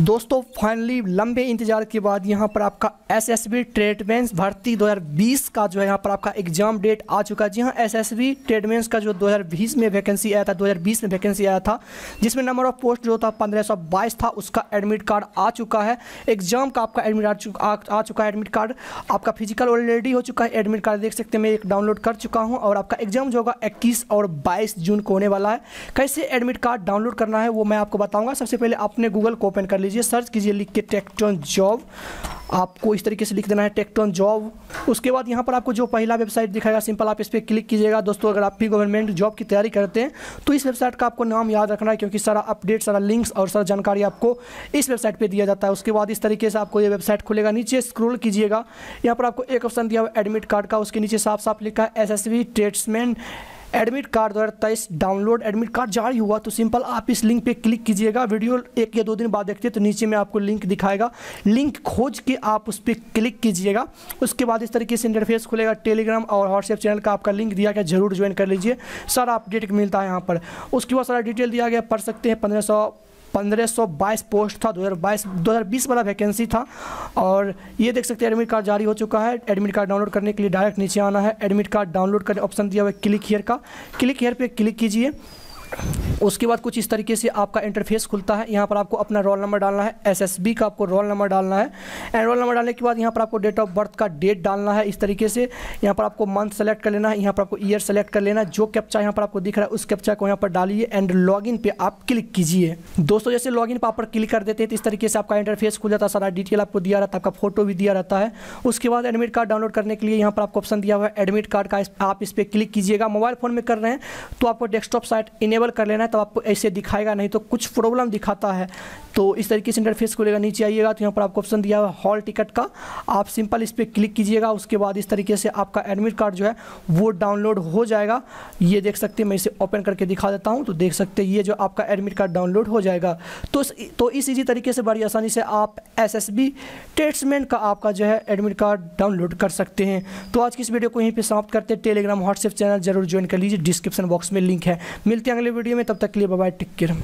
दोस्तों फाइनली लंबे इंतजार के बाद यहाँ पर आपका एस एस बी ट्रेडमेंस भर्ती 2020 का जो है यहाँ पर आपका एग्जाम डेट आ चुका है जी हाँ एस एस बी ट्रेडमेंस का जो 2020 में वैकेंसी आया था 2020 में वैकेंसी आया था जिसमें नंबर ऑफ पोस्ट जो था 1522 था उसका एडमिट कार्ड आ चुका है एग्जाम का आपका एडमिट आ, आ, चुका है एडमिट कार्ड आपका फिजिकल ऑलरेडी हो चुका है एडमिट कार्ड देख सकते हैं मैं एक डाउनलोड कर चुका हूँ और आपका एग्जाम जो होगा इक्कीस और बाईस जून को होने वाला है कैसे एडमिट कार्ड डाउनलोड करना है वो मैं आपको बताऊँगा सबसे पहले आपने गूगल को ओपन कर लिया लीजिए सर्च कीजिए लिख के टेक्टॉन जॉब आपको इस तरीके से लिख देना है टेक्टॉन जॉब उसके बाद यहाँ पर आपको जो पहला वेबसाइट दिखाएगा सिंपल आप इस पर क्लिक कीजिएगा दोस्तों अगर आप भी गवर्नमेंट जॉब की तैयारी करते हैं तो इस वेबसाइट का आपको नाम याद रखना है क्योंकि सारा अपडेट सारा लिंक्स और सारा जानकारी आपको इस वेबसाइट पर दिया जाता है उसके बाद इस तरीके से आपको ये वेबसाइट खुलेगा नीचे स्क्रोल कीजिएगा यहाँ पर आपको एक ऑप्शन दिया हुआ एडमिट कार्ड का उसके नीचे साफ साफ लिखा है एस एस एडमिट कार्ड दो हज़ार तेईस डाउनलोड एडमिट कार्ड जारी हुआ तो सिंपल आप इस लिंक पे क्लिक कीजिएगा वीडियो एक या दो दिन बाद देखते हैं तो नीचे में आपको लिंक दिखाएगा लिंक खोज के आप उस पर क्लिक कीजिएगा उसके बाद इस तरीके से इंटरफेस खुलेगा टेलीग्राम और व्हाट्सएप चैनल का आपका लिंक दिया गया जरूर ज्वाइन कर लीजिए सारा अपडेट मिलता है यहाँ पर उसके बाद सारा डिटेल दिया गया पढ़ सकते हैं पंद्रह 1522 पोस्ट था 2022 2020 वाला वैकेंसी था और ये देख सकते हैं एडमिट कार्ड जारी हो चुका है एडमिट कार्ड डाउनलोड करने के लिए डायरेक्ट नीचे आना है एडमिट कार्ड डाउनलोड करने ऑप्शन दिया हुआ है क्लिक हेयर का क्लिक हेयर पे क्लिक कीजिए उसके बाद कुछ इस तरीके से आपका इंटरफेस खुलता है यहाँ पर आपको अपना रोल नंबर डालना है एसएसबी का आपको रोल नंबर डालना है एंड रोल नंबर डालने के बाद यहाँ पर आपको डेट ऑफ बर्थ का डेट डालना है इस तरीके से यहाँ पर आपको मंथ सेलेक्ट कर लेना है यहाँ पर आपको ईयर सेलेक्ट कर लेना है जो कैप्चा यहाँ पर आपको दिख रहा है उस कैप्चा को यहाँ पर डालिए एंड लॉगिन पर आप क्लिक कीजिए दोस्तों जैसे लॉगिन पर आप पर क्लिक कर देते हैं तो इस तरीके से आपका इंटरफेस खुल जाता है सारा डिटेल आपको दिया रहता है आपका फोटो भी दिया रहता है उसके बाद एडमिट कार्ड डाउनलोड करने के लिए यहाँ पर आपको ऑप्शन दिया हुआ है एडमिट कार्ड का आप इस पर क्लिक कीजिएगा मोबाइल फोन में कर रहे हैं तो आपको डेस्कटॉप साइट इनेबल इनेबल कर लेना है तब आपको ऐसे दिखाएगा नहीं तो कुछ प्रॉब्लम दिखाता है तो इस तरीके से इंटरफेस लेगा नीचे आइएगा तो यहाँ पर आपको ऑप्शन दिया हुआ हॉल टिकट का आप सिंपल इस पर क्लिक कीजिएगा उसके बाद इस तरीके से आपका एडमिट कार्ड जो है वो डाउनलोड हो जाएगा ये देख सकते हैं मैं इसे ओपन करके दिखा देता हूँ तो देख सकते हैं ये जो आपका एडमिट कार्ड डाउनलोड हो जाएगा तो तो इस इजी तरीके से बड़ी आसानी से आप एस एस बी टेट्समेंट का आपका जो है एडमिट कार्ड डाउनलोड कर सकते हैं तो आज की इस वीडियो को यहीं पर समाप्त करते हैं टेलीग्राम व्हाट्सएप चैनल जरूर ज्वाइन कर लीजिए डिस्क्रिप्शन बॉक्स में लिंक है मिलते हैं अगले अगले वीडियो में तब तक के लिए बाय टेक केयर